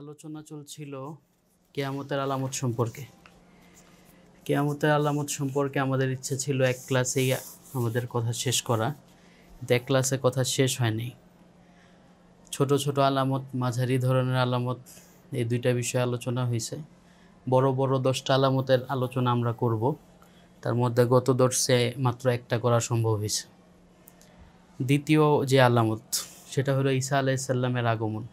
আলোচনা চলছিল কেয়ামতের আলামত সম্পর্কে কেয়ামতের আলামত সম্পর্কে আমাদের ইচ্ছে ছিল এক ক্লাসেই আমাদের কথা শেষ করা কিন্তু এক ক্লাসে কথা শেষ হয়নি ছোট ছোট আলামত মাঝারি ধরনের আলামত এই দুইটা বিষয়ে আলোচনা হয়েছে বড় বড় দশটা আলামতের আলোচনা আমরা করব তার মধ্যে গত দর্শে মাত্র একটা করা সম্ভব হয়েছে দ্বিতীয় যে আলামত সেটা হলো ঈসা আলাইসাল্লামের আগমন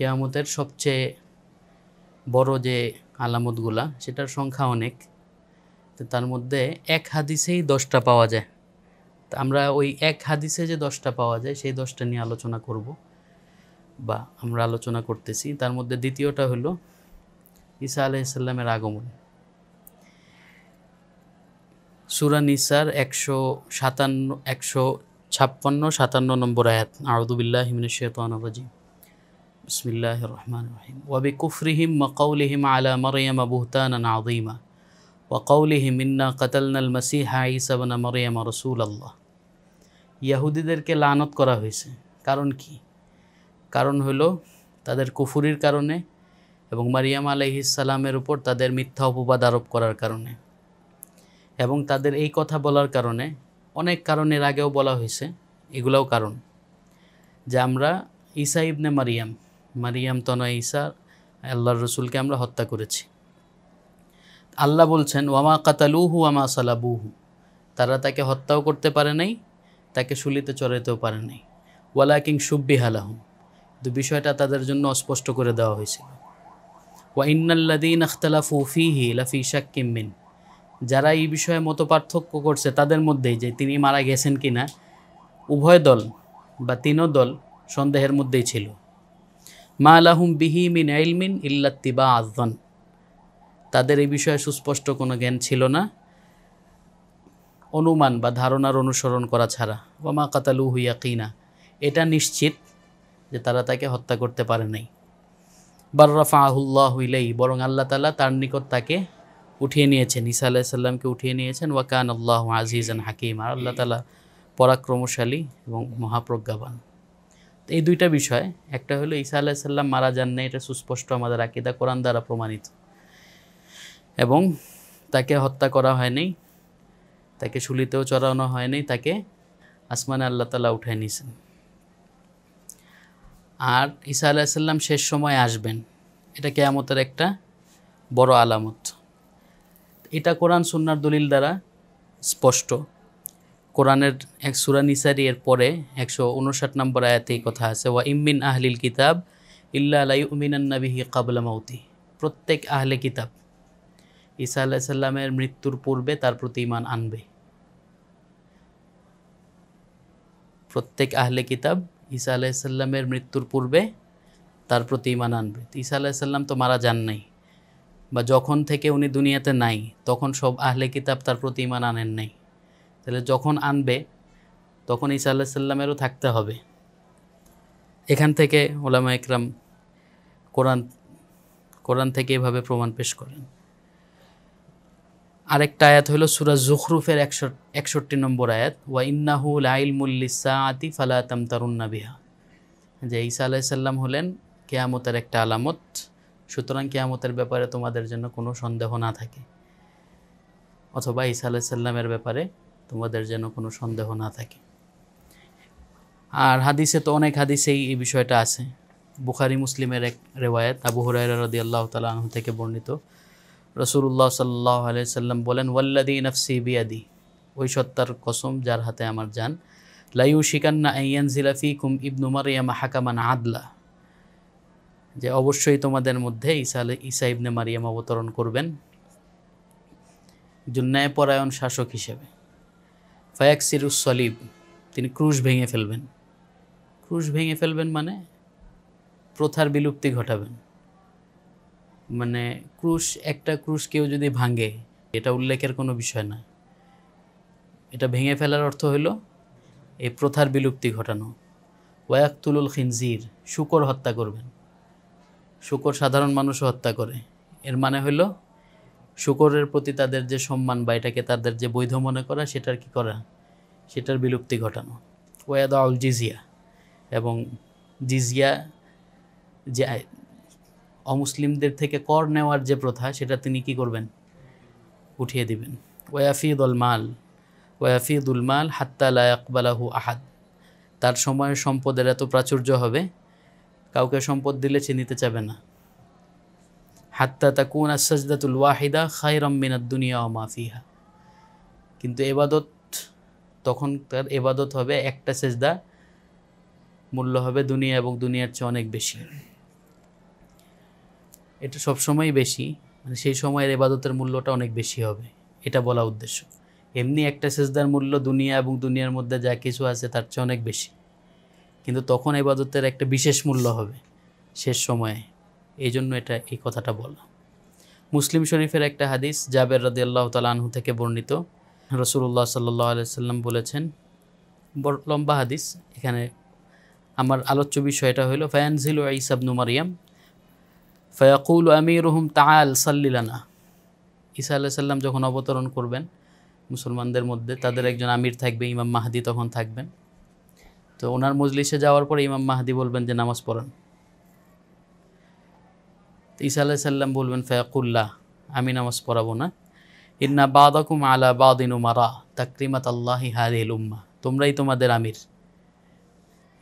কেয়ামতের সবচেয়ে বড় যে আলামতগুলা সেটার সংখ্যা অনেক তো তার মধ্যে এক হাদিসেই দশটা পাওয়া যায় তো আমরা ওই এক হাদিসে যে দশটা পাওয়া যায় সেই দশটা নিয়ে আলোচনা করব বা আমরা আলোচনা করতেছি তার মধ্যে দ্বিতীয়টা হলো ঈসা আলাইসাল্লামের আগমন সুরা নিসার একশো সাতান্ন একশো ছাপ্পান্ন সাতান্ন নম্বর আয়াত আরদুবিল্লাহ হিমিন রাজিম বিসমিল্লাহ রহমান রহিম ওয়াবি কুফরিহিম মকৌলিহিম আলা মরিয়াম বুহতান আদিমা ওয়াকৌলিহিম ইন্না কতলনাল মসিহা ইসাবনা মরিয়াম রসুল আল্লাহ ইয়াহুদিদেরকে লানত করা হয়েছে কারণ কি কারণ হলো তাদের কুফুরির কারণে এবং মারিয়াম সালামের উপর তাদের মিথ্যা অপবাদ আরোপ করার কারণে এবং তাদের এই কথা বলার কারণে অনেক কারণের আগেও বলা হয়েছে এগুলাও কারণ যে আমরা ইসা ইবনে মারিয়াম মারিয়াম তনয় ইসা আল্লাহর রসুলকে আমরা হত্যা করেছি আল্লাহ বলছেন ওয়ামা কাতালুহু ওয়ামা সালাবুহু তারা তাকে হত্যাও করতে পারে নাই তাকে শুলিতে চড়াইতেও পারে নাই ওয়ালাকিং সুব্বি হালাহুম দু বিষয়টা তাদের জন্য অস্পষ্ট করে দেওয়া হয়েছিল ওয়া আখতালা আখতালাফু ফিহি লাফি শাক্কিমিন যারা এই বিষয়ে মতো পার্থক্য করছে তাদের মধ্যেই যে তিনি মারা গেছেন কি না উভয় দল বা তিনও দল সন্দেহের মধ্যেই ছিল মা আলাহুম আইলমিন ইল্লাতিবা আজান তাদের এই বিষয়ে সুস্পষ্ট কোনো জ্ঞান ছিল না অনুমান বা ধারণার অনুসরণ করা ছাড়া ওমা কাতালু হুইয়া কিনা এটা নিশ্চিত যে তারা তাকে হত্যা করতে পারে নাই বার্রাফা আহুল্লাহ হইলেই বরং আল্লাহ তালা তার নিকট তাকে উঠিয়ে নিয়েছেন ইসা আলাহ সাল্লামকে উঠিয়ে নিয়েছেন ওয়াকান আল্লাহ আজিজান হাকিম আর আল্লাহ তালা পরাক্রমশালী এবং মহাপ্রজ্ঞাবান এই দুইটা বিষয় একটা হলো ঈসা আল্লাহ সাল্লাম মারা যান না এটা সুস্পষ্ট আমাদের আকিদা কোরআন দ্বারা প্রমাণিত এবং তাকে হত্যা করা হয়নি তাকে শুলিতেও চড়ানো হয়নি তাকে আসমানে আল্লাহ তালা উঠে নিয়েছেন আর ঈসা আলাইসাল্লাম শেষ সময় আসবেন এটা কেয়ামতের একটা বড় আলামত এটা কোরআন সুন্নার দলিল দ্বারা স্পষ্ট কোরআনের এক সুরা নিসারি এর পরে একশো উনষাট নম্বর আয়াতে কথা আছে ওয়া ইমিন আহলিল কিতাব ইল্লা আলাই উমিনান্নাবিহি কাবলা মাউতি প্রত্যেক আহলে কিতাব ঈসা আল্লাহ সাল্লামের মৃত্যুর পূর্বে তার প্রতি ইমান আনবে প্রত্যেক আহলে কিতাব ঈসা আলাইসাল্লামের মৃত্যুর পূর্বে তার প্রতি ইমান আনবে ঈসা সাল্লাম তো মারা যান নাই বা যখন থেকে উনি দুনিয়াতে নাই তখন সব আহলে কিতাব তার প্রতি ইমান আনেন নাই তাহলে যখন আনবে তখন ঈসা আল্লাহ সাল্লামেরও থাকতে হবে এখান থেকে ওলামা একরাম কোরআন কোরআন থেকে এভাবে প্রমাণ পেশ করেন আরেকটা আয়াত হলো সুরাজ জুখরুফের একশো একষট্টি নম্বর আয়াত ওয়া ইন্নাহুল আইল মুল্লিসা আতি ফালাতাম তারুন্না বিহা যে ঈসা আলাইসাল্লাম হলেন কেয়ামতের একটা আলামত সুতরাং কেয়ামতের ব্যাপারে তোমাদের জন্য কোনো সন্দেহ না থাকে অথবা ঈসা সাল্লামের ব্যাপারে তোমাদের যেন কোনো সন্দেহ না থাকে আর হাদিসে তো অনেক হাদিসেই এই বিষয়টা আছে বুখারি মুসলিমের এক রেওয়ায়ত আবু হুরাইরা রদি আল্লাহ তালাহ থেকে বর্ণিত রসুল্লাহ সাল্লাহ আলাইসাল্লাম বলেন ওয়াল্লাদি নফসি বিয়াদি ওই সত্তার কসম যার হাতে আমার যান লাইউ শিকান্না আইয়ান জিলাফি কুম ইবনু ইয়ামা হাকামান আদলা যে অবশ্যই তোমাদের মধ্যে ইসা ঈসা ইবনে মারিয়াম অবতরণ করবেন একজন ন্যায়পরায়ণ শাসক হিসেবে ফায়াক সিরুস সলিব তিনি ক্রুশ ভেঙে ফেলবেন ক্রুশ ভেঙে ফেলবেন মানে প্রথার বিলুপ্তি ঘটাবেন মানে ক্রুশ একটা ক্রুশ কেউ যদি ভাঙে এটা উল্লেখের কোনো বিষয় না এটা ভেঙে ফেলার অর্থ হইল এই প্রথার বিলুপ্তি ঘটানো ওয়াক্তুলুল খিনজির শুকর হত্যা করবেন শুকর সাধারণ মানুষও হত্যা করে এর মানে হলো শুকরের প্রতি তাদের যে সম্মান বা এটাকে তাদের যে বৈধ মনে করা সেটার কি করা সেটার বিলুপ্তি ঘটানো ওয়াদ আউল জিজিয়া এবং জিজিয়া যে অমুসলিমদের থেকে কর নেওয়ার যে প্রথা সেটা তিনি কি করবেন উঠিয়ে দিবেন ওয়াফিদুল মাল ওয়াফিদুল মাল হাত্তা লায়াকবালাহু আহাদ তার সময়ের সম্পদের এত প্রাচুর্য হবে কাউকে সম্পদ দিলে সে নিতে চাবে না হাত্তা তাকুন আসাজদাতুল ওয়াহিদা খায়রাম মিনার দুনিয়া ও মাফিহা কিন্তু এবাদত তখন তার এবাদত হবে একটা সেজদা মূল্য হবে দুনিয়া এবং দুনিয়ার চেয়ে অনেক বেশি এটা সবসময়ই বেশি মানে সেই সময়ের এবাদতের মূল্যটা অনেক বেশি হবে এটা বলা উদ্দেশ্য এমনি একটা সেজদার মূল্য দুনিয়া এবং দুনিয়ার মধ্যে যা কিছু আছে তার চেয়ে অনেক বেশি কিন্তু তখন এবাদতের একটা বিশেষ মূল্য হবে শেষ সময়ে এই জন্য এটা এই কথাটা বলা মুসলিম শরীফের একটা হাদিস জাবের রদি আল্লাহ তালাহু থেকে বর্ণিত রসুল্লাহ সাল্লাহ আলাইসাল্লাম বলেছেন লম্বা হাদিস এখানে আমার আলোচ্য বিষয়টা হলো ফায়ানজিল ইসাবনু মারিয়াম ফয়াকুল আমি রহম তাল সাল্লিলানা ঈসা আল্লাহ সাল্লাম যখন অবতরণ করবেন মুসলমানদের মধ্যে তাদের একজন আমির থাকবে ইমাম মাহাদি তখন থাকবেন তো ওনার মজলিসে যাওয়ার পরে ইমাম মাহাদি বলবেন যে নামাজ পড়ান ঈসা আল্লাহ সাল্লাম বলবেন ফয়াকুল্লাহ আমি নামাজ পড়াবো না ইন্না বাদাকুম আলা বাদিন উমারা তাকরিমাত আল্লাহি হাদিল উম্মা তোমরাই তোমাদের আমির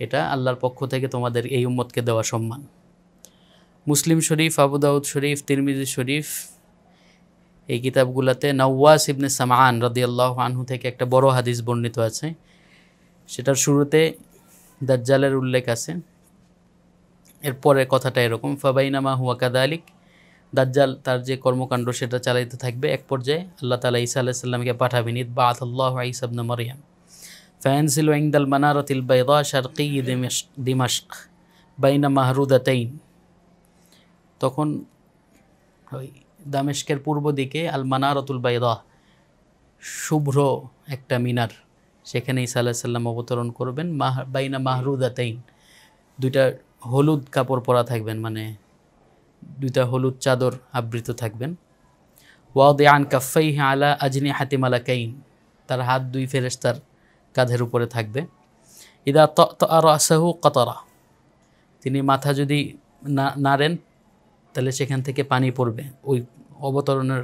এটা আল্লাহর পক্ষ থেকে তোমাদের এই উম্মতকে দেওয়া সম্মান মুসলিম শরীফ আবু দাউদ শরীফ তিরমিজি শরীফ এই কিতাবগুলোতে নওয়াস ইবনে সামান রদি আল্লাহ আনহু থেকে একটা বড় হাদিস বর্ণিত আছে সেটার শুরুতে দাজ্জালের উল্লেখ আছে এরপরের কথাটা এরকম ফাবাইনামা হুয়া কাদা আলিক দাজ্জাল তার যে কর্মকাণ্ড সেটা চালাইতে থাকবে এক পর্যায়ে আল্লাহ তালা ইসা আলাহ সাল্লামকে পাঠাবিনি বা আতল্লাহ ইসাবন মারিয়াম ফ্যানসিল ইংদাল মানারতিল বাইদা শারকি দিমাশক বাইনা তাইন তখন ওই দামেশকের পূর্ব দিকে আল মানারতুল বাইদা শুভ্র একটা মিনার সেখানে ইসা সাল্লাম অবতরণ করবেন মাহ বাইনা তাইন দুইটা হলুদ কাপড় পরা থাকবেন মানে দুইটা হলুদ চাদর আবৃত থাকবেন ওয়াদে আন কাফাই আলা আজনি হাতিমালা কাইন তার হাত দুই ফেরেস্তার কাঁধের উপরে থাকবে ইদা ত আর আসাহু কতরা তিনি মাথা যদি না নাড়েন তাহলে সেখান থেকে পানি পড়বে ওই অবতরণের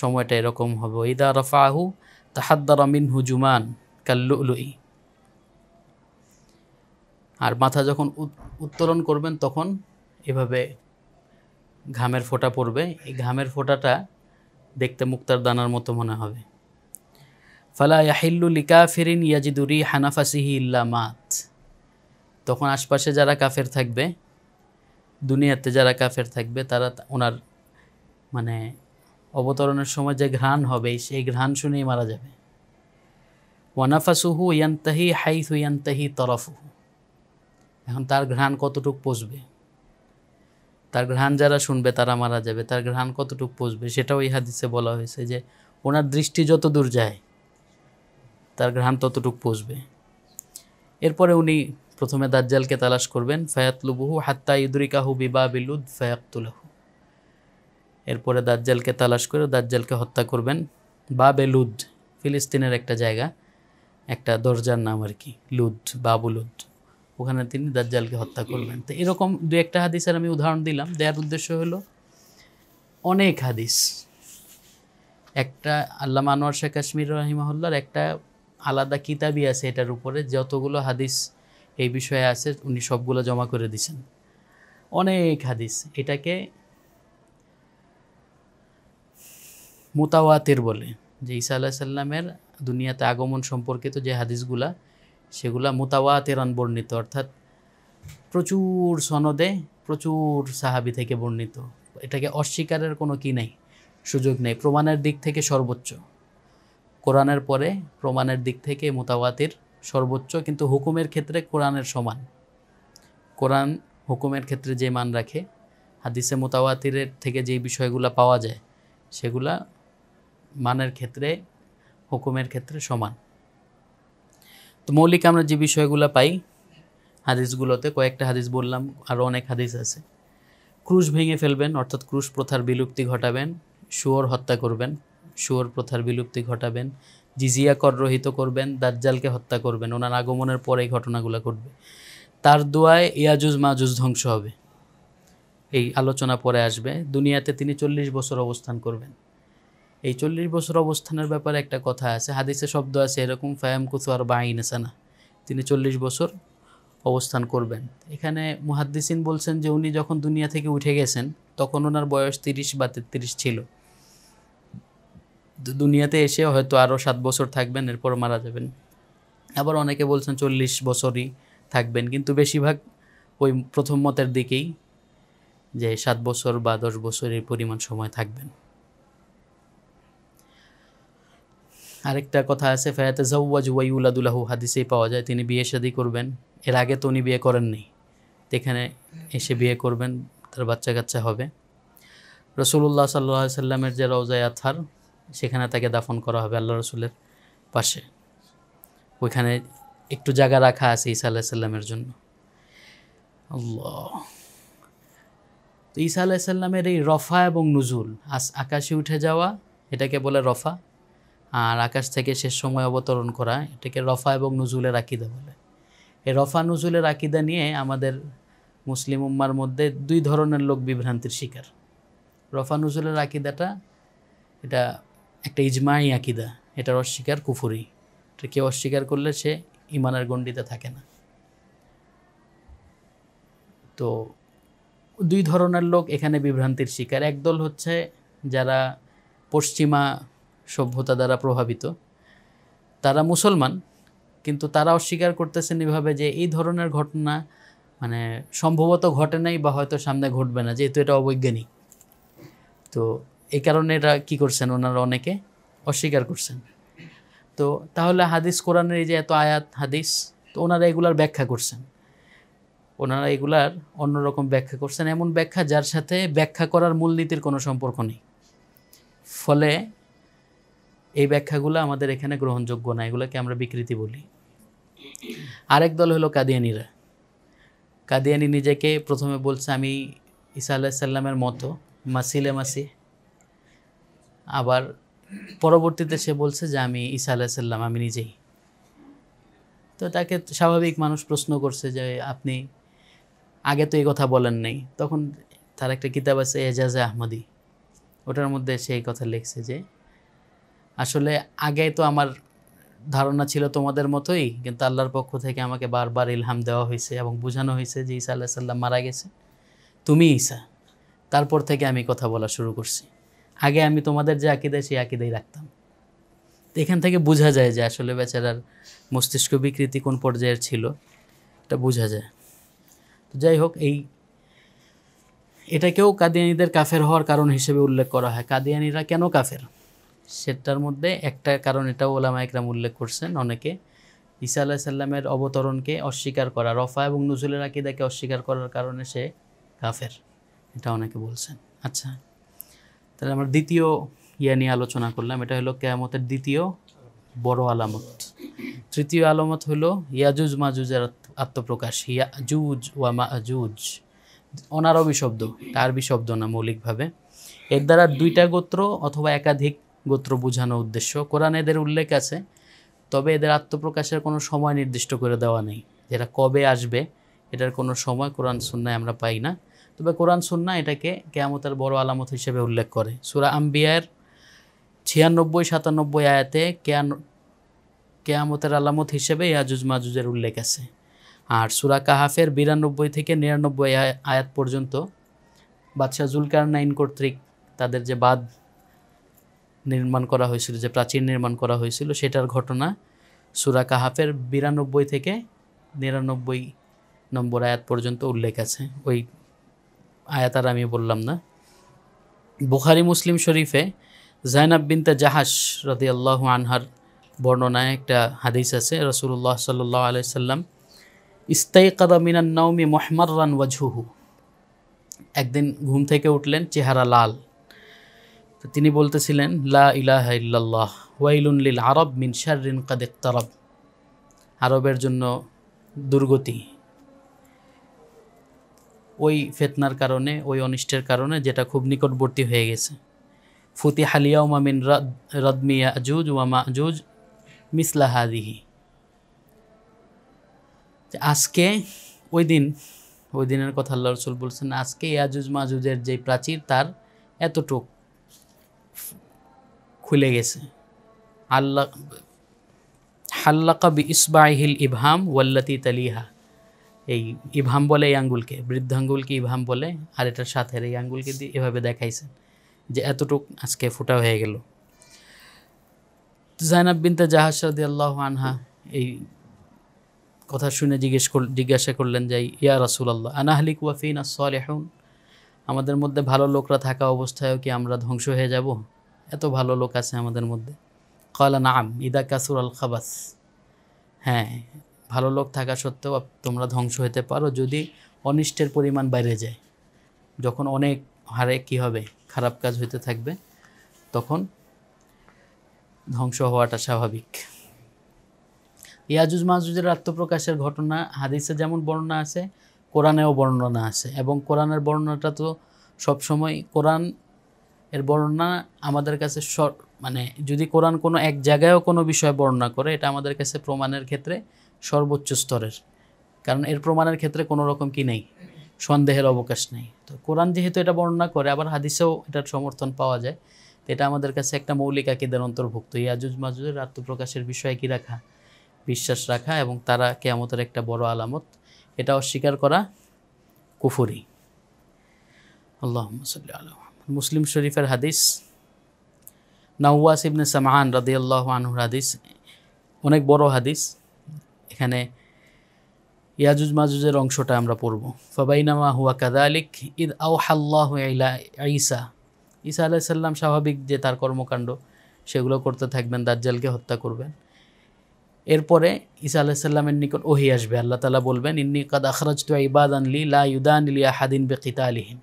সময়টা এরকম হবে ইদা রফা আহু তাহাদ্দার মিন জুমান কাল্লুলুই আর মাথা যখন উত্তোলন করবেন তখন এভাবে ঘামের ফোঁটা পড়বে এই ঘামের ফোঁটাটা দেখতে মুক্তার দানার মতো মনে হবে ফালা ইয়াহিল্লু লিকা ফিরিন ইয়াজিদুরি হানাফাসিহি ইল্লা মাত তখন আশপাশে যারা কাফের থাকবে দুনিয়াতে যারা কাফের থাকবে তারা ওনার মানে অবতরণের সময় যে ঘ্রাণ হবে সেই ঘ্রাণ শুনেই মারা যাবে ওয়ানাফাসুহু ইয়ান্তাহি হাইথু ইয়ান্তাহি তরফুহু এখন তার ঘ্রাণ কতটুক পচবে তার ঘ্রাণ যারা শুনবে তারা মারা যাবে তার ঘ্রাণ কতটুক পচবে সেটাও ইহা দিচ্ছে বলা হয়েছে যে ওনার দৃষ্টি যত দূর যায় তার ঘ্রাণ ততটুক পচবে এরপরে উনি প্রথমে দাজ্জালকে তালাশ করবেন ফায়াতলুবুহু হাত্তা ইদুরিকাহু বিবা বিলুদ ফায়াক্তুলাহু এরপরে দাজ্জালকে তালাশ করে দাজ্জালকে হত্যা করবেন বাবে লুদ ফিলিস্তিনের একটা জায়গা একটা দরজার নাম আর কি লুদ বাবুলুদ ওখানে তিনি দাজ্জালকে হত্যা করলেন তো এরকম দু একটা হাদিসের আমি উদাহরণ দিলাম দেওয়ার উদ্দেশ্য হলো অনেক হাদিস একটা আল্লা আনোয়ার শাহ কাশ্মীর রহিমহল্লার একটা আলাদা কিতাবই আছে এটার উপরে যতগুলো হাদিস এই বিষয়ে আছে উনি সবগুলো জমা করে দিছেন অনেক হাদিস এটাকে মোতাওয়াতের বলে যে ঈসা আল্লাহ সাল্লামের দুনিয়াতে আগমন সম্পর্কিত যে হাদিসগুলা সেগুলা মোতাওয়াতেরান বর্ণিত অর্থাৎ প্রচুর সনদে প্রচুর সাহাবি থেকে বর্ণিত এটাকে অস্বীকারের কোনো কি নেই সুযোগ নেই প্রমাণের দিক থেকে সর্বোচ্চ কোরআনের পরে প্রমাণের দিক থেকে মোতাবাতির সর্বোচ্চ কিন্তু হুকুমের ক্ষেত্রে কোরআনের সমান কোরআন হুকুমের ক্ষেত্রে যে মান রাখে হাদিসে মোতাওয়াতিরের থেকে যে বিষয়গুলো পাওয়া যায় সেগুলা মানের ক্ষেত্রে হুকুমের ক্ষেত্রে সমান তো মৌলিক আমরা যে বিষয়গুলো পাই হাদিসগুলোতে কয়েকটা হাদিস বললাম আরও অনেক হাদিস আছে ক্রুশ ভেঙে ফেলবেন অর্থাৎ ক্রুশ প্রথার বিলুপ্তি ঘটাবেন শুয়োর হত্যা করবেন শুয়োর প্রথার বিলুপ্তি ঘটাবেন জিজিয়া কর রহিত করবেন দাজ্জালকে হত্যা করবেন ওনার আগমনের পর এই ঘটনাগুলো ঘটবে তার দোয়ায় ইয়াজুজ মাজুজ ধ্বংস হবে এই আলোচনা পরে আসবে দুনিয়াতে তিনি চল্লিশ বছর অবস্থান করবেন এই চল্লিশ বছর অবস্থানের ব্যাপারে একটা কথা আছে হাদিসে শব্দ আছে এরকম ফায়াম কুথু আর বা না তিনি চল্লিশ বছর অবস্থান করবেন এখানে মুহাদ্দিসিন বলছেন যে উনি যখন দুনিয়া থেকে উঠে গেছেন তখন ওনার বয়স তিরিশ বা তেত্রিশ ছিল দুনিয়াতে এসে হয়তো আরও সাত বছর থাকবেন এরপর মারা যাবেন আবার অনেকে বলছেন চল্লিশ বছরই থাকবেন কিন্তু বেশিরভাগ ওই প্রথম মতের দিকেই যে সাত বছর বা দশ বছরের পরিমাণ সময় থাকবেন আরেকটা কথা আছে ফায়াতে ওয়াই উলাদুল্লাহ হাদিসেই পাওয়া যায় তিনি বিয়ে শাদি করবেন এর আগে তো উনি বিয়ে করেননি এখানে এসে বিয়ে করবেন তার বাচ্চা কাচ্চা হবে রসুল্লাহ সাল্লা সাল্লামের যে রওজায় আথার সেখানে তাকে দাফন করা হবে আল্লাহ রসুলের পাশে ওইখানে একটু জায়গা রাখা আছে ঈসা আল্লাহ সাল্লামের জন্য তো ঈসা আলাহিসাল্লামের এই রফা এবং নুজুল আস আকাশে উঠে যাওয়া এটাকে বলে রফা আর আকাশ থেকে শেষ সময় অবতরণ করা এটাকে রফা এবং নজুলের আকিদা বলে এই রফা নজুলের আকিদা নিয়ে আমাদের মুসলিম উম্মার মধ্যে দুই ধরনের লোক বিভ্রান্তির শিকার রফা নজুলের আকিদাটা এটা একটা ইজমাই আকিদা এটার অস্বীকার কুফুরি এটা কেউ অস্বীকার করলে সে ইমানের গণ্ডিতে থাকে না তো দুই ধরনের লোক এখানে বিভ্রান্তির শিকার একদল হচ্ছে যারা পশ্চিমা সভ্যতা দ্বারা প্রভাবিত তারা মুসলমান কিন্তু তারা অস্বীকার করতেছেন এভাবে যে এই ধরনের ঘটনা মানে সম্ভবত ঘটে নাই বা হয়তো সামনে ঘটবে না যেহেতু এটা অবৈজ্ঞানিক তো এই কারণে এটা কী করছেন ওনারা অনেকে অস্বীকার করছেন তো তাহলে হাদিস কোরআনের এই যে এত আয়াত হাদিস তো ওনারা এগুলার ব্যাখ্যা করছেন ওনারা এগুলার অন্যরকম ব্যাখ্যা করছেন এমন ব্যাখ্যা যার সাথে ব্যাখ্যা করার মূলনীতির কোনো সম্পর্ক নেই ফলে এই ব্যাখ্যাগুলো আমাদের এখানে গ্রহণযোগ্য না এগুলোকে আমরা বিকৃতি বলি আরেক দল হলো কাদিয়ানিরা কাদিয়ানি নিজেকে প্রথমে বলছে আমি ঈসা সাল্লামের মতো মাসিলে মাসি আবার পরবর্তীতে সে বলছে যে আমি ঈসা সাল্লাম আমি নিজেই তো তাকে স্বাভাবিক মানুষ প্রশ্ন করছে যে আপনি আগে তো এই কথা বলেন নাই তখন তার একটা কিতাব আছে এজাজ আহমদি ওটার মধ্যে সেই কথা লিখছে যে আসলে আগে তো আমার ধারণা ছিল তোমাদের মতোই কিন্তু আল্লাহর পক্ষ থেকে আমাকে বারবার ইলহাম দেওয়া হয়েছে এবং বোঝানো হয়েছে যে ঈসা আল্লাহ সাল্লাম মারা গেছে তুমি ঈসা তারপর থেকে আমি কথা বলা শুরু করছি আগে আমি তোমাদের যে আকিদায় সেই আঁকিদেই রাখতাম এখান থেকে বোঝা যায় যে আসলে বেচারার মস্তিষ্ক বিকৃতি কোন পর্যায়ের ছিল এটা বোঝা যায় তো যাই হোক এই এটাকেও কাদিয়ানিদের কাফের হওয়ার কারণ হিসেবে উল্লেখ করা হয় কাদিয়ানিরা কেন কাফের সেটার মধ্যে একটা কারণ এটাও ওলামা একরাম উল্লেখ করছেন অনেকে ঈসা আল্লাহ সাল্লামের অবতরণকে অস্বীকার করা রফা এবং নজরুলের আকিদাকে অস্বীকার করার কারণে সে কাফের এটা অনেকে বলছেন আচ্ছা তাহলে আমরা দ্বিতীয় ইয়া নিয়ে আলোচনা করলাম এটা হলো কেয়ামতের দ্বিতীয় বড় আলামত তৃতীয় আলামত হলো ইয়াজুজ মাজুজের আত্মপ্রকাশ ইয়াজুজ ওয়া মাজুজ অনারবি শব্দ আরবি শব্দ না মৌলিকভাবে এর দ্বারা দুইটা গোত্র অথবা একাধিক গোত্র বোঝানো উদ্দেশ্য কোরআনে এদের উল্লেখ আছে তবে এদের আত্মপ্রকাশের কোনো সময় নির্দিষ্ট করে দেওয়া নেই এরা কবে আসবে এটার কোনো সময় কোরআন সুন্নায় আমরা পাই না তবে কোরআন সুন্না এটাকে কেয়ামতের বড় আলামত হিসেবে উল্লেখ করে সুরা আম্বিয়ার ছিয়ানব্বই সাতানব্বই আয়াতে কেয়ান কেয়ামতের আলামত হিসেবে ইয়াজুজ মাজুজের উল্লেখ আছে আর সুরা কাহাফের বিরানব্বই থেকে নিরানব্বই আয়াত পর্যন্ত বাদশাহ জুলকার নাইন কর্তৃক তাদের যে বাদ নির্মাণ করা হয়েছিল যে প্রাচীর নির্মাণ করা হয়েছিল সেটার ঘটনা সুরা কাহাফের বিরানব্বই থেকে নিরানব্বই নম্বর আয়াত পর্যন্ত উল্লেখ আছে ওই আয়াত আর আমি বললাম না বুখারি মুসলিম শরীফে জাইনাব বিনতা জাহাস রদি আল্লাহ আনহার বর্ণনায় একটা হাদিস আছে রসুল্লাহ সাল্লাহ আলাইসাল্লাম ইস্তাই কাদামিনান নৌমি মহমার রান ওয়াজহু একদিন ঘুম থেকে উঠলেন চেহারা লাল তিনি বলতেছিলেন লা ইলাহা ইল্লাল্লাহ ওয়াইলুন লিল আরব মিন শারিন কাদেক তারব আরবের জন্য দুর্গতি ওই ফেতনার কারণে ওই অনিষ্টের কারণে যেটা খুব নিকটবর্তী হয়ে গেছে ফুতি উমা মিন রদমিয়া আজুজ ওয়া আজুজ মিসলা হাদিহি আজকে ওই দিন ওই দিনের কথা আল্লাহ রসুল বলছেন আজকে ইয়াজুজ মাজুজের যে প্রাচীর তার এতটুক খুলে গেছে আল্লাহ হাল্লাকা বি ইসবাহিল ইবহাম ওয়াল্লাতি তালিহা এই ইভাম বলে এই আঙ্গুলকে বৃদ্ধাঙ্গুলকে ইভাম বলে আর এটার সাথের এই আঙ্গুলকে দিয়ে এভাবে দেখাইছেন যে এতটুক আজকে ফুটা হয়ে গেল জাইনাব বিনতে জাহাসাদি আল্লাহ আনহা এই কথা শুনে জিজ্ঞেস কর জিজ্ঞাসা করলেন যে ইয়া রাসুল রাসুলাল্লাহ আনাহলিক ওয়াফিন এখন আমাদের মধ্যে ভালো লোকরা থাকা অবস্থায়ও কি আমরা ধ্বংস হয়ে যাব এত ভালো লোক আছে আমাদের মধ্যে কয়লা নাম ইদা কাসুর আল খাবাস হ্যাঁ ভালো লোক থাকা সত্ত্বেও তোমরা ধ্বংস হতে পারো যদি অনিষ্টের পরিমাণ বাইরে যায় যখন অনেক হারে কি হবে খারাপ কাজ হইতে থাকবে তখন ধ্বংস হওয়াটা স্বাভাবিক ইয়াজুজ মাহুজের আত্মপ্রকাশের ঘটনা হাদিসে যেমন বর্ণনা আছে কোরআনেও বর্ণনা আছে এবং কোরআনের বর্ণনাটা তো সবসময় কোরআন এর বর্ণনা আমাদের কাছে মানে যদি কোরআন কোনো এক জায়গায়ও কোনো বিষয় বর্ণনা করে এটা আমাদের কাছে প্রমাণের ক্ষেত্রে সর্বোচ্চ স্তরের কারণ এর প্রমাণের ক্ষেত্রে কোনো রকম কি নেই সন্দেহের অবকাশ নেই তো কোরআন যেহেতু এটা বর্ণনা করে আবার হাদিসেও এটার সমর্থন পাওয়া যায় তো এটা আমাদের কাছে একটা মৌলিক আকিদের অন্তর্ভুক্ত এই আজুজ মাজুজের আত্মপ্রকাশের বিষয়ে কী রাখা বিশ্বাস রাখা এবং তারা কেয়ামতের একটা বড় আলামত এটা অস্বীকার করা কুফুরি আল্লাহ সাল্লি আলম মুসলিম শরীফের হাদিস নাওয়াস ইবনে সামাহান রাদিয়াল্লাহ আনহুর হাদিস অনেক বড় হাদিস এখানে ইয়াজুজ মাজুজের অংশটা আমরা পড়ব ফবাইনামা হুয়া কাদা আলিক ঈদ আউহাল্লাহ ইসা ঈসা আলাইসাল্লাম স্বাভাবিক যে তার কর্মকাণ্ড সেগুলো করতে থাকবেন দাজ্জালকে হত্যা করবেন এরপরে ঈসা আলাইসাল্লামের নিকট ওহি আসবে আল্লাহ তালা বলবেন ইন্নি কাদ আখরাজ তো ইবাদ আনলি লা ইউদান ইলিয়া হাদিন বেকিতা আলিহীন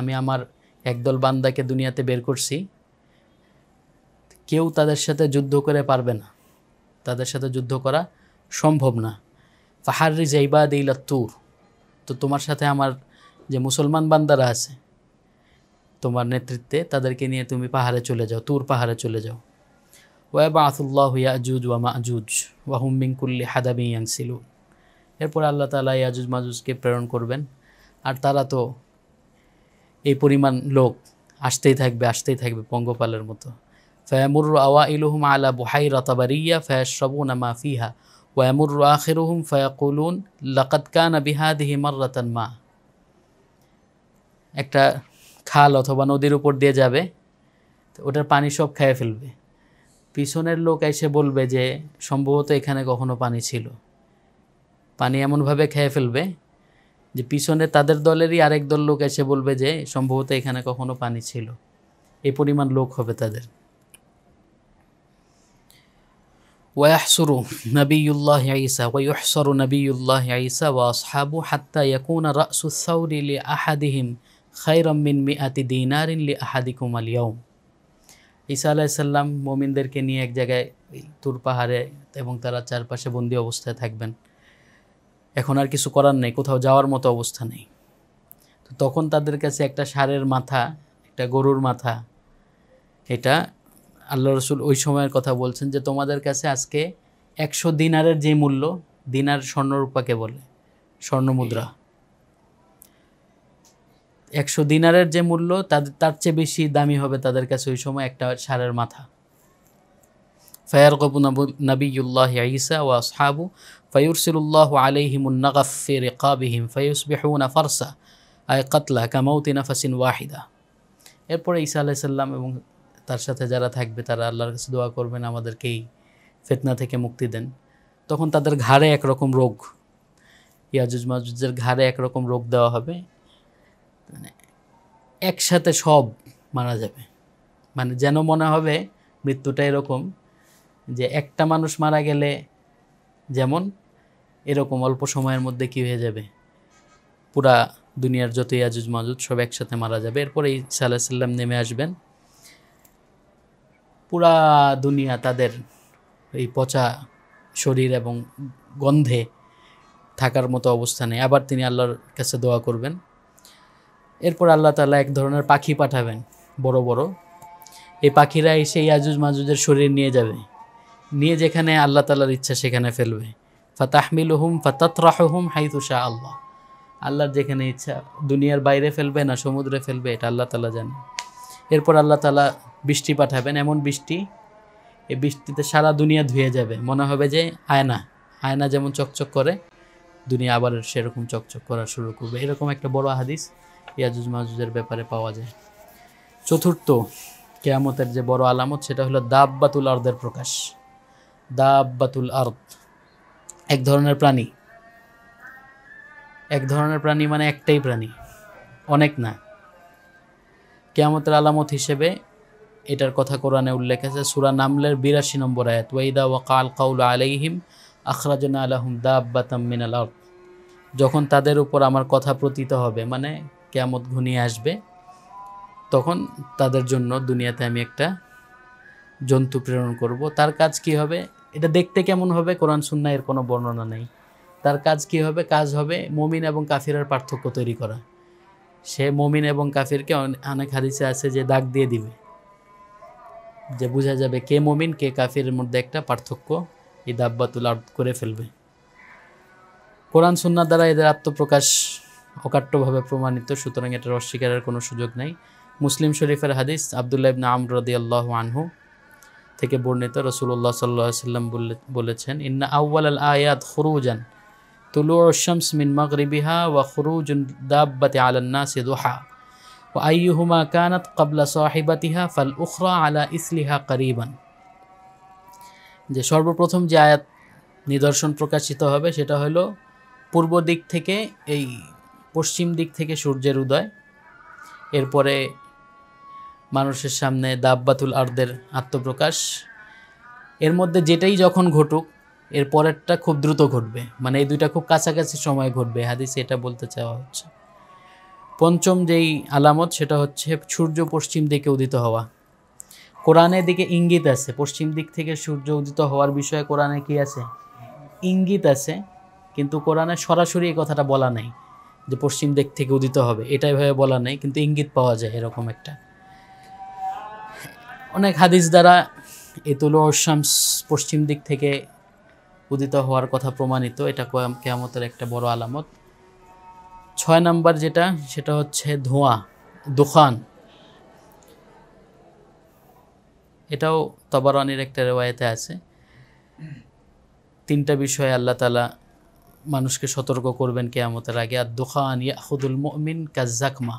আমি আমার একদল বান্দাকে দুনিয়াতে বের করছি কেউ তাদের সাথে যুদ্ধ করে পারবে না তাদের সাথে যুদ্ধ করা সম্ভব না ফাহারি জাইবাদ দিলা তুর তো তোমার সাথে আমার যে মুসলমান বান্দারা আছে তোমার নেতৃত্বে তাদেরকে নিয়ে তুমি পাহাড়ে চলে যাও তুর পাহাড়ে চলে যাও বা আতুল্লাহ ইয়াজুজ ওয়া মাজুজ ওয়াহুম কুল্লি হাদাবি ইয়াংসিলুন এরপর আল্লাহ তালা ইয়াজুজ মাজুজকে প্রেরণ করবেন আর তারা তো এই পরিমাণ লোক আসতেই থাকবে আসতেই থাকবে পঙ্গপালের মতো ফয়ামুর আওয়া ইলুহুম আলা বোহাই রতাবারিয়া ফয়াশবুন আমা ফিহা ওয়ামুর কলুন ফয়াকুলুন লকৎকান দিহিমার রতন মা একটা খাল অথবা নদীর উপর দিয়ে যাবে ওটার পানি সব খেয়ে ফেলবে পিছনের লোক এসে বলবে যে সম্ভবত এখানে কখনো পানি ছিল পানি এমনভাবে খেয়ে ফেলবে যে পিছনে তাদের দলেরই আরেক দল লোক এসে বলবে যে সম্ভবত এখানে কখনো পানি ছিল এই পরিমাণ লোক হবে তাদের ويحصر نبي الله عيسى ويحصر نبي الله عيسى وأصحابه حتى يكون رأس الثور لأحدهم خيرا من مئة دينار لأحدكم اليوم ঈসা আলাইসাল্লাম মোমিনদেরকে নিয়ে এক জায়গায় তুর পাহাড়ে এবং তারা চারপাশে বন্দি অবস্থায় থাকবেন এখন আর কিছু করার নেই কোথাও যাওয়ার মতো অবস্থা নেই তো তখন তাদের কাছে একটা সারের মাথা একটা গরুর মাথা এটা আল্লাহ রসুল ওই সময়ের কথা বলছেন যে তোমাদের কাছে আজকে একশো দিনারের যে মূল্য দিনার স্বর্ণরূপাকে বলে স্বর্ণমুদ্রা একশো দিনারের যে মূল্য তাদের তার চেয়ে বেশি দামি হবে তাদের কাছে ওই সময় একটা সারের মাথা ফায়ার কবু নবীউল্লাহ ইসা ও আসহাবু فيرسل الله عليهم النغف في رقابهم فيصبحون فرسا أي قتلا كموت نفس واحدة এরপরে ঈসা আলাইসাল্লাম এবং তার সাথে যারা থাকবে তারা আল্লাহর কাছে দোয়া করবেন আমাদেরকেই ফেতনা থেকে মুক্তি দেন তখন তাদের ঘাড়ে একরকম রোগ ইয়াজুজ মাজুজের ঘাড়ে একরকম রোগ দেওয়া হবে মানে একসাথে সব মারা যাবে মানে যেন মনে হবে মৃত্যুটা এরকম যে একটা মানুষ মারা গেলে যেমন এরকম অল্প সময়ের মধ্যে কি হয়ে যাবে পুরা দুনিয়ার যত ইয়াজুজ মাজুজ সব একসাথে মারা যাবে এরপরে ঈসা সাল্লাম নেমে আসবেন পুরা দুনিয়া তাদের এই পচা শরীর এবং গন্ধে থাকার মতো অবস্থানে আবার তিনি আল্লাহর কাছে দোয়া করবেন এরপর আল্লাহ তালা এক ধরনের পাখি পাঠাবেন বড় বড় এই পাখিরা এসে ইয়াজুজ মাজুজের শরীর নিয়ে যাবে নিয়ে যেখানে আল্লাহ তালার ইচ্ছা সেখানে ফেলবে ফাতাহমিল হুম ফাতাতরাহ হুম শাহ আল্লাহ আল্লাহর যেখানে ইচ্ছা দুনিয়ার বাইরে ফেলবে না সমুদ্রে ফেলবে এটা আল্লাহ তালা জানে এরপর আল্লাহ তালা বৃষ্টি পাঠাবেন এমন বৃষ্টি এই বৃষ্টিতে সারা দুনিয়া ধুয়ে যাবে মনে হবে যে আয়না আয়না যেমন চকচক করে দুনিয়া আবার সেরকম চকচক করা শুরু করবে এরকম একটা বড় হাদিস ইয়াজুজ মাজুজের ব্যাপারে পাওয়া যায় চতুর্থ কেয়ামতের যে বড় আলামত সেটা হলো বা তুলারদের প্রকাশ দাব্বাতুল আর্ত এক ধরনের প্রাণী এক ধরনের প্রাণী মানে একটাই প্রাণী অনেক না কেয়ামতের আলামত হিসেবে এটার কথা কোরআনে উল্লেখ আছে সুরা নামলের বিরাশি নম্বর আয়াত ওয়াইদা কাল কাউল আলাইহিম আখরাজনা আলাহম দাব্বাতাম মিনাল আর্ত যখন তাদের উপর আমার কথা প্রতীত হবে মানে কেয়ামত ঘনিয়ে আসবে তখন তাদের জন্য দুনিয়াতে আমি একটা জন্তু প্রেরণ করব তার কাজ কি হবে এটা দেখতে কেমন হবে কোরআন সুন্না এর কোনো বর্ণনা নেই তার কাজ কি হবে কাজ হবে মমিন এবং কাফিরের পার্থক্য তৈরি করা সে মমিন এবং কাফিরকে অনেক হাদিসে আছে যে দাগ দিয়ে দিবে যে বোঝা যাবে কে মমিন কে কাফিরের মধ্যে একটা পার্থক্য এই দাব্বাতুল আর্ট করে ফেলবে কোরআন সুন্না দ্বারা এদের আত্মপ্রকাশ অকাট্যভাবে প্রমাণিত সুতরাং এটার অস্বীকারের কোনো সুযোগ নেই মুসলিম শরীফের হাদিস আবদুল্লাহ ইবনা আমর রদি আল্লাহ আনহু থেকে বর্ণিত রসুল্লাহ সাল্লা সাল্লাম বলেছেন ইন্না আউ্বাল আল আয়াত খরুজান তুলু শমস মিন মগরিবিহা ওয়া খরুজুন দাব্বাতে আলান্না সিদুহা ওয়া আইয়ুহুমা কানাত কাবলা সাহিবাতিহা ফাল উখরা আলা ইসলিহা করিবান যে সর্বপ্রথম যে আয়াত নিদর্শন প্রকাশিত হবে সেটা হলো পূর্ব দিক থেকে এই পশ্চিম দিক থেকে সূর্যের উদয় এরপরে মানুষের সামনে দাব্বাতুল আর্দের আত্মপ্রকাশ এর মধ্যে যেটাই যখন ঘটুক এর পরেরটা খুব দ্রুত ঘটবে মানে এই দুইটা খুব কাছাকাছি সময় ঘটবে হাদিসে এটা বলতে চাওয়া হচ্ছে পঞ্চম যেই আলামত সেটা হচ্ছে সূর্য পশ্চিম দিকে উদিত হওয়া কোরআনের দিকে ইঙ্গিত আছে পশ্চিম দিক থেকে সূর্য উদিত হওয়ার বিষয়ে কোরআনে কি আছে ইঙ্গিত আছে কিন্তু কোরআনে সরাসরি এই কথাটা বলা নেই যে পশ্চিম দিক থেকে উদিত হবে এটাইভাবে বলা নেই কিন্তু ইঙ্গিত পাওয়া যায় এরকম একটা অনেক হাদিস দ্বারা এ শামস পশ্চিম দিক থেকে উদিত হওয়ার কথা প্রমাণিত এটা কেয়ামতের একটা বড় আলামত ছয় নাম্বার যেটা সেটা হচ্ছে ধোঁয়া দোকান এটাও তবারানির একটা রেওয়ায়তে আছে তিনটা বিষয়ে আল্লাহ তালা মানুষকে সতর্ক করবেন কেয়ামতের আগে আর দোকান ইয়াহুদুল মমিন কাজাকমা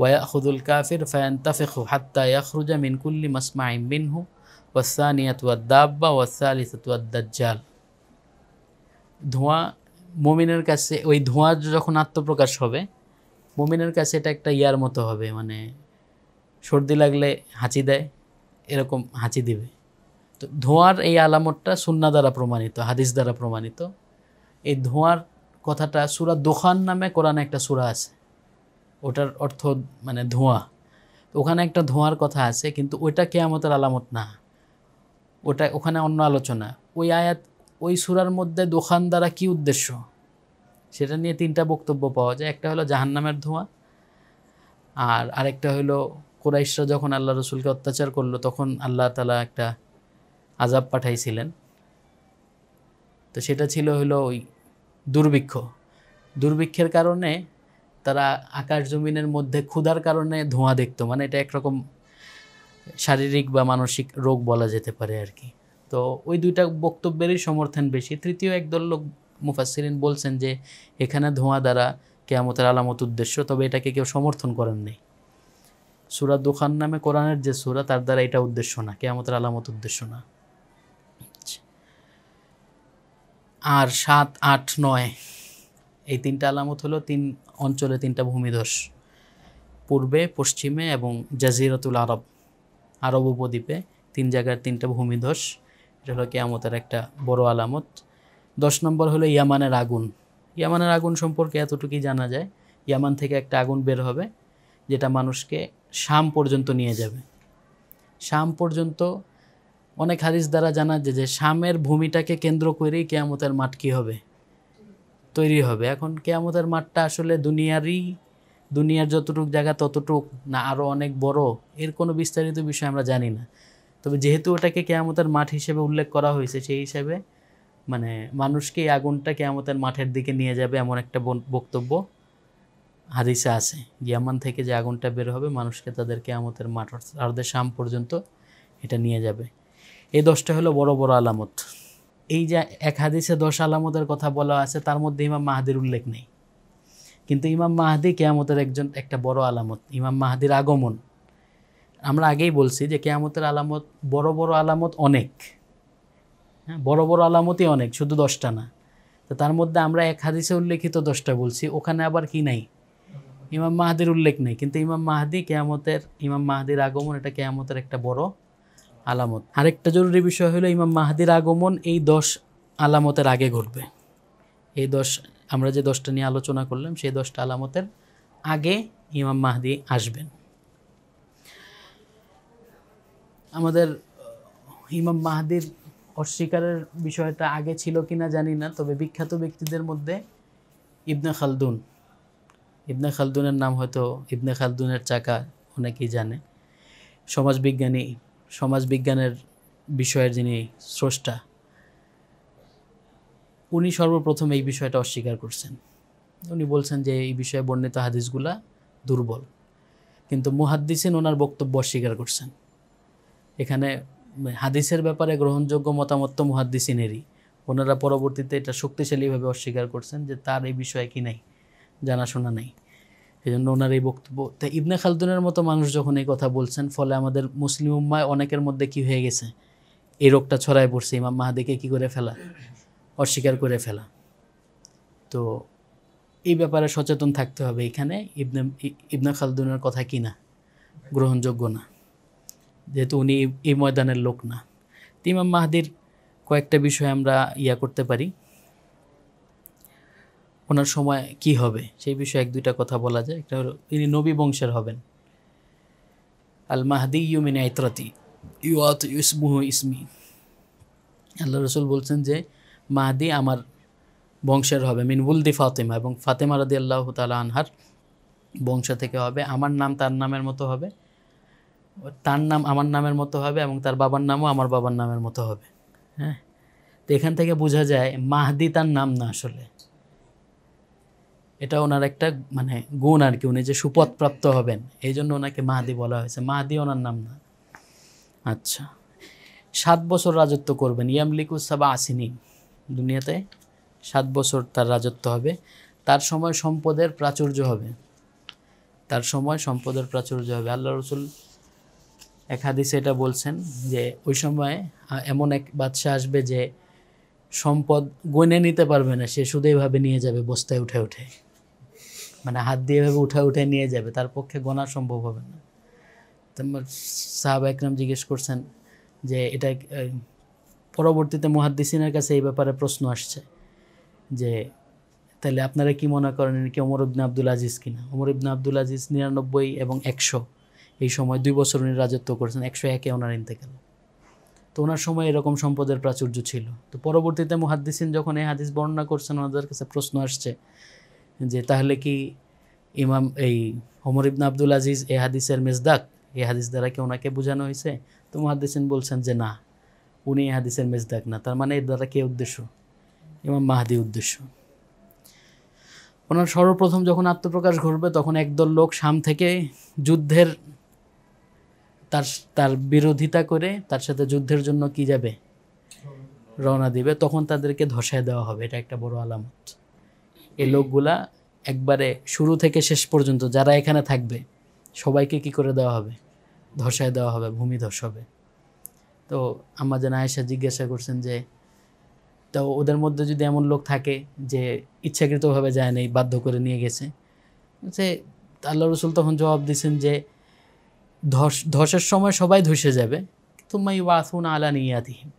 ওয়াহুদুল কাফির ফায়ান্তাফেখু হাত্তা ইয়াখরুজা মিনকুল্লি মাসমাইম মিনহু ওয়াসানিয়াতুয়াদ্দাব্বা ওয়াসালিসাতুয়াদ্দাজ্জাল ধোঁয়া মোমিনের কাছে ওই ধোঁয়া যখন আত্মপ্রকাশ হবে মোমিনের কাছে এটা একটা ইয়ার মতো হবে মানে সর্দি লাগলে হাঁচি দেয় এরকম হাঁচি দিবে তো ধোঁয়ার এই আলামতটা সুন্না দ্বারা প্রমাণিত হাদিস দ্বারা প্রমাণিত এই ধোঁয়ার কথাটা সুরা দোকান নামে কোরআনে একটা সুরা আছে ওটার অর্থ মানে ধোঁয়া ওখানে একটা ধোঁয়ার কথা আছে কিন্তু ওইটা কেয়ামতের আলামত না ওটা ওখানে অন্য আলোচনা ওই আয়াত ওই সুরার মধ্যে দোকান দ্বারা কী উদ্দেশ্য সেটা নিয়ে তিনটা বক্তব্য পাওয়া যায় একটা হলো জাহান্নামের ধোঁয়া আর আরেকটা হলো কোরাইশরা যখন আল্লাহ রসুলকে অত্যাচার করলো তখন আল্লাহ তালা একটা আজাব পাঠাইছিলেন তো সেটা ছিল হলো ওই দুর্ভিক্ষ দুর্ভিক্ষের কারণে তারা আকাশ জমিনের মধ্যে ক্ষুধার কারণে ধোঁয়া দেখতো মানে এটা একরকম শারীরিক বা মানসিক রোগ বলা যেতে পারে আর কি তো ওই দুইটা বক্তব্যেরই সমর্থন বেশি তৃতীয় একদল লোক মুফাসিরিন বলছেন যে এখানে ধোঁয়া দ্বারা কেয়ামতের আলামত উদ্দেশ্য তবে এটাকে কেউ সমর্থন করেন নেই সুরা দোকান নামে কোরআনের যে সুরা তার দ্বারা এটা উদ্দেশ্য না কেয়ামতের আলামত উদ্দেশ্য না আচ্ছা। আর সাত আট নয় এই তিনটা আলামত হলো তিন অঞ্চলে তিনটা ভূমিধস পূর্বে পশ্চিমে এবং জাজিরাতুল আরব আরব উপদ্বীপে তিন জায়গার তিনটা ভূমিধস এটা হলো কেয়ামতের একটা বড় আলামত দশ নম্বর হলো ইয়ামানের আগুন ইয়ামানের আগুন সম্পর্কে এতটুকুই জানা যায় ইয়ামান থেকে একটা আগুন বের হবে যেটা মানুষকে শাম পর্যন্ত নিয়ে যাবে শাম পর্যন্ত অনেক হারিস দ্বারা জানা যায় যে শামের ভূমিটাকে কেন্দ্র করেই কেয়ামতের মাঠ কী হবে তৈরি হবে এখন কেয়ামতের মাঠটা আসলে দুনিয়ারই দুনিয়ার যতটুক জায়গা ততটুক না আরও অনেক বড় এর কোনো বিস্তারিত বিষয় আমরা জানি না তবে যেহেতু ওটাকে কেয়ামতের মাঠ হিসেবে উল্লেখ করা হয়েছে সেই হিসেবে মানে মানুষকে এই আগুনটা কেয়ামতের মাঠের দিকে নিয়ে যাবে এমন একটা বক্তব্য হাদিসে আছে ইয়ামান থেকে যে আগুনটা বের হবে মানুষকে তাদের কেয়ামতের মাঠ অর্থাৎ শাম পর্যন্ত এটা নিয়ে যাবে এই দশটা হলো বড় বড় আলামত এই যে এক হাদিসে দশ আলামতের কথা বলা আছে তার মধ্যে ইমাম মাহাদির উল্লেখ নেই কিন্তু ইমাম মাহাদি কেয়ামতের একজন একটা বড় আলামত ইমাম মাহাদির আগমন আমরা আগেই বলছি যে কেয়ামতের আলামত বড় বড় আলামত অনেক হ্যাঁ বড় বড় আলামতই অনেক শুধু দশটা না তো তার মধ্যে আমরা এক হাদিসে উল্লেখিত দশটা বলছি ওখানে আবার কি নাই ইমাম মাহাদির উল্লেখ নেই কিন্তু ইমাম মাহাদি কেয়ামতের ইমাম মাহাদির আগমন এটা কেয়ামতের একটা বড় আলামত আরেকটা জরুরি বিষয় হলো ইমাম মাহাদির আগমন এই দশ আলামতের আগে ঘটবে এই দশ আমরা যে দশটা নিয়ে আলোচনা করলাম সেই দশটা আলামতের আগে ইমাম মাহাদি আসবেন আমাদের ইমাম মাহাদির অস্বীকারের বিষয়টা আগে ছিল কিনা জানি না তবে বিখ্যাত ব্যক্তিদের মধ্যে ইবনে খালদুন ইবনে খালদুনের নাম হয়তো ইবনে খালদুনের চাকা অনেকেই জানে সমাজবিজ্ঞানী সমাজবিজ্ঞানের বিষয়ের যিনি স্রষ্টা উনি সর্বপ্রথম এই বিষয়টা অস্বীকার করছেন উনি বলছেন যে এই বিষয়ে বর্ণিত হাদিসগুলা দুর্বল কিন্তু মুহাদ্দিসিন ওনার বক্তব্য অস্বীকার করছেন এখানে হাদিসের ব্যাপারে গ্রহণযোগ্য মতামত তো মুহাদ্দিসিনেরই ওনারা পরবর্তীতে এটা শক্তিশালীভাবে অস্বীকার করছেন যে তার এই বিষয়ে কি নাই জানাশোনা নেই এই জন্য ওনার এই বক্তব্য তা ইবনে খালদুনের মতো মানুষ যখন এই কথা বলছেন ফলে আমাদের মুসলিম উম্মায় অনেকের মধ্যে কি হয়ে গেছে এই রোগটা ছড়ায় পড়ছে ইমাম মাহাদিকে কি করে ফেলা অস্বীকার করে ফেলা তো এই ব্যাপারে সচেতন থাকতে হবে এখানে ইবনে ইবনে খালদুনের কথা কি না গ্রহণযোগ্য না যেহেতু উনি এই ময়দানের লোক না ইমাম মাহাদির কয়েকটা বিষয় আমরা ইয়া করতে পারি ওনার সময় কি হবে সেই বিষয়ে এক দুইটা কথা বলা যায় একটা হলো তিনি নবী বংশের হবেন আল মাহাদি ইউমিন আইতরতি ইউআত ইসমুহ ইসমি আল্লাহ রসুল বলছেন যে মাহাদি আমার বংশের হবে মিন উলদি ফাতেমা এবং ফাতেমা রাদি আল্লাহ তালা আনহার বংশ থেকে হবে আমার নাম তার নামের মতো হবে তার নাম আমার নামের মতো হবে এবং তার বাবার নামও আমার বাবার নামের মতো হবে হ্যাঁ তো এখান থেকে বোঝা যায় মাহদি তার নাম না আসলে এটা ওনার একটা মানে গুণ আর কি উনি যে সুপথপ্রাপ্ত হবেন এই জন্য ওনাকে মাহাদি বলা হয়েছে মাহাদি ওনার নাম না আচ্ছা সাত বছর রাজত্ব করবেন ইয়ামলিকু সাবা আসিনি দুনিয়াতে সাত বছর তার রাজত্ব হবে তার সময় সম্পদের প্রাচুর্য হবে তার সময় সম্পদের প্রাচুর্য হবে আল্লাহ রসুল এক হাদিসে এটা বলছেন যে ওই সময়ে এমন এক বাদশাহ আসবে যে সম্পদ গনে নিতে পারবে না সে শুধু এভাবে নিয়ে যাবে বস্তায় উঠে উঠে মানে হাত দিয়ে এভাবে উঠা উঠে নিয়ে যাবে তার পক্ষে গোনা সম্ভব হবে না তোমার সাহাব একরাম জিজ্ঞেস করছেন যে এটা পরবর্তীতে মহাদ্দিসিনের কাছে এই ব্যাপারে প্রশ্ন আসছে যে তাহলে আপনারা কি মনে করেন কি ওমর ইবনা আব্দুল আজিজ কিনা ওমর ইবনা আব্দুল আজিজ নিরানব্বই এবং একশো এই সময় দুই বছর উনি রাজত্ব করেছেন একশো একে ওনার গেল তো ওনার সময় এরকম সম্পদের প্রাচুর্য ছিল তো পরবর্তীতে মহাদ্দিসিন যখন এই হাদিস বর্ণনা করছেন ওনাদের কাছে প্রশ্ন আসছে যে তাহলে কি ইমাম এই হোমর ইবনা আব্দুল আজিজ এ হাদিসের মেজদাক এ হাদিস দ্বারা কি ওনাকে বোঝানো হয়েছে তো মহাদিসেন বলছেন যে না উনি এ হাদিসের মেজদাক না তার মানে এর দ্বারা কে উদ্দেশ্য ইমাম মাহাদি উদ্দেশ্য ওনার সর্বপ্রথম যখন আত্মপ্রকাশ ঘটবে তখন একদল লোক সাম থেকে যুদ্ধের তার তার বিরোধিতা করে তার সাথে যুদ্ধের জন্য কি যাবে রওনা দিবে তখন তাদেরকে ধসায় দেওয়া হবে এটা একটা বড় আলামত এই লোকগুলা একবারে শুরু থেকে শেষ পর্যন্ত যারা এখানে থাকবে সবাইকে কি করে দেওয়া হবে ধসায় দেওয়া হবে ভূমি ধস হবে তো আমরা যেন আয়েশা জিজ্ঞাসা করছেন যে তো ওদের মধ্যে যদি এমন লোক থাকে যে ইচ্ছাকৃতভাবে যায় নেই বাধ্য করে নিয়ে গেছে যে আল্লাহ রসুল তখন জবাব দিয়েছেন যে ধস ধসের সময় সবাই ধসে যাবে কিন্তু মাই ওয়াসুন আলা নিয়াতিহীন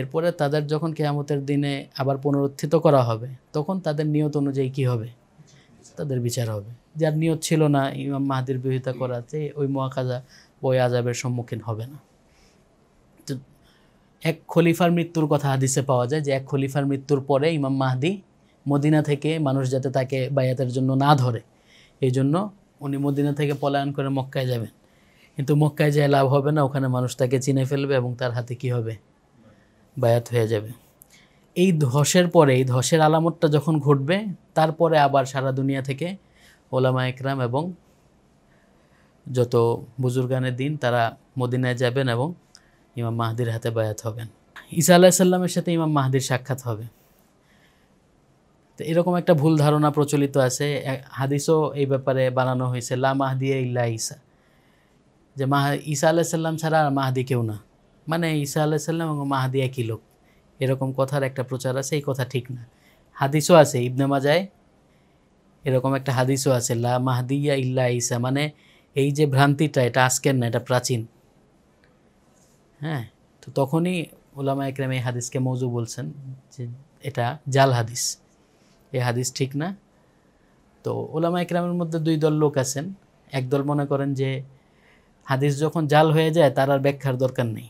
এরপরে তাদের যখন কেয়ামতের দিনে আবার পুনরুত্থিত করা হবে তখন তাদের নিয়ত অনুযায়ী কি হবে তাদের বিচার হবে যার নিয়ত ছিল না ইমাম মাহাদির বিহিতা করাতে ওই মহাকাজা ওই আজাবের সম্মুখীন হবে না এক খলিফার মৃত্যুর কথা হাদিসে পাওয়া যায় যে এক খলিফার মৃত্যুর পরে ইমাম মাহাদি মদিনা থেকে মানুষ যাতে তাকে বায়াতের জন্য না ধরে এই জন্য উনি মদিনা থেকে পলায়ন করে মক্কায় যাবেন কিন্তু মক্কায় যায় লাভ হবে না ওখানে মানুষ তাকে চিনে ফেলবে এবং তার হাতে কি হবে বায়াত হয়ে যাবে এই ধসের পরে এই ধসের আলামতটা যখন ঘটবে তারপরে আবার সারা দুনিয়া থেকে ওলামা একরাম এবং যত বুজুর্গানের দিন তারা মদিনায় যাবেন এবং ইমাম মাহাদির হাতে বায়াত হবেন ঈসা সাল্লামের সাথে ইমাম মাহাদির সাক্ষাৎ হবে তো এরকম একটা ভুল ধারণা প্রচলিত আছে হাদিসও এই ব্যাপারে বানানো হয়েছে লা মাহদিয়া ইল্লা ইসা যে মাহ ঈসা সাল্লাম ছাড়া আর মাহাদি কেউ না মানে ঈসা আল্লাহ সাল্লাম এবং মাহাদি একই লোক এরকম কথার একটা প্রচার আছে এই কথা ঠিক না হাদিসও আছে ইবনে মাজায় এরকম একটা হাদিসও আছে লা মাহাদিয়া ইল্লা ঈসা মানে এই যে ভ্রান্তিটা এটা আজকের না এটা প্রাচীন হ্যাঁ তো তখনই ওলামা একরাম এই হাদিসকে মৌজু বলছেন যে এটা জাল হাদিস এই হাদিস ঠিক না তো ওলামা একরামের মধ্যে দুই দল লোক আছেন একদল মনে করেন যে হাদিস যখন জাল হয়ে যায় তার আর ব্যাখ্যার দরকার নেই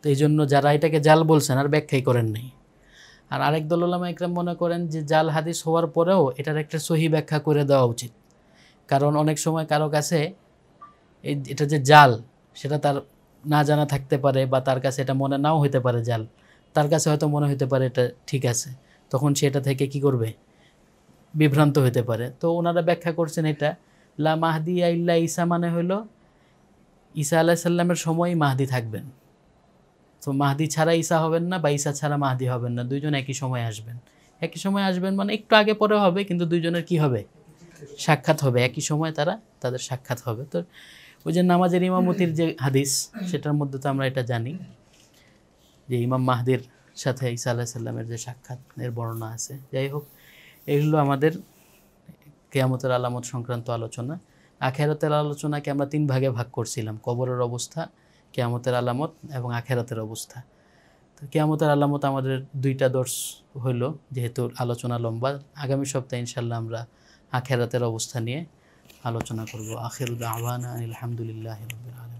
তো এই জন্য যারা এটাকে জাল বলছেন আর ব্যাখ্যাই করেন নাই আর আরেক দলুল্লামা একরাম মনে করেন যে জাল হাদিস হওয়ার পরেও এটার একটা সহি ব্যাখ্যা করে দেওয়া উচিত কারণ অনেক সময় কারো কাছে এই এটা যে জাল সেটা তার না জানা থাকতে পারে বা তার কাছে এটা মনে নাও হতে পারে জাল তার কাছে হয়তো মনে হতে পারে এটা ঠিক আছে তখন সে এটা থেকে কি করবে বিভ্রান্ত হতে পারে তো ওনারা ব্যাখ্যা করছেন এটা লা মাহদি আল্লাহ ঈসা মানে হলো ঈসা সাল্লামের সময় মাহদি থাকবেন তো মাহদি ছাড়া ঈশা হবেন না বা ঈসা ছাড়া মাহদি হবেন না দুইজন একই সময় আসবেন একই সময় আসবেন মানে একটু আগে পরে হবে কিন্তু দুইজনের কি হবে সাক্ষাৎ হবে একই সময় তারা তাদের সাক্ষাৎ হবে তো ওই যে নামাজের ইমামতির যে হাদিস সেটার মধ্যে তো আমরা এটা জানি যে ইমাম মাহদির সাথে ঈসা আল্লাহ সাল্লামের যে সাক্ষাৎ এর বর্ণনা আছে যাই হোক এগুলো আমাদের কেয়ামতের আলামত সংক্রান্ত আলোচনা আখেরাতের আলোচনাকে আমরা তিন ভাগে ভাগ করছিলাম কবরের অবস্থা কেয়ামতের আলামত এবং আখেরাতের অবস্থা তো কেয়ামতের আলামত আমাদের দুইটা দর্শ হইল যেহেতু আলোচনা লম্বা আগামী সপ্তাহে ইনশাল্লাহ আমরা আখেরাতের অবস্থা নিয়ে আলোচনা করবো আখের আহ্বান আলহামদুলিল্লাহ